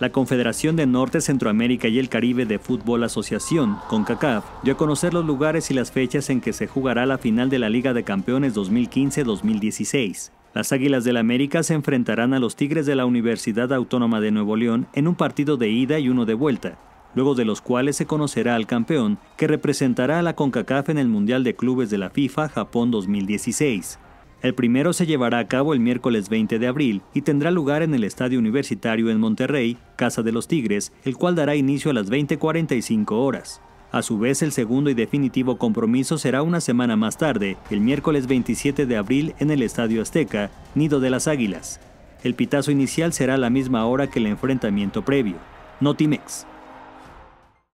La Confederación de Norte, Centroamérica y el Caribe de Fútbol Asociación, CONCACAF, dio a conocer los lugares y las fechas en que se jugará la final de la Liga de Campeones 2015-2016. Las Águilas del América se enfrentarán a los Tigres de la Universidad Autónoma de Nuevo León en un partido de ida y uno de vuelta, luego de los cuales se conocerá al campeón que representará a la CONCACAF en el Mundial de Clubes de la FIFA Japón 2016. El primero se llevará a cabo el miércoles 20 de abril y tendrá lugar en el Estadio Universitario en Monterrey, Casa de los Tigres, el cual dará inicio a las 20.45 horas. A su vez, el segundo y definitivo compromiso será una semana más tarde, el miércoles 27 de abril en el Estadio Azteca, Nido de las Águilas. El pitazo inicial será a la misma hora que el enfrentamiento previo. Notimex.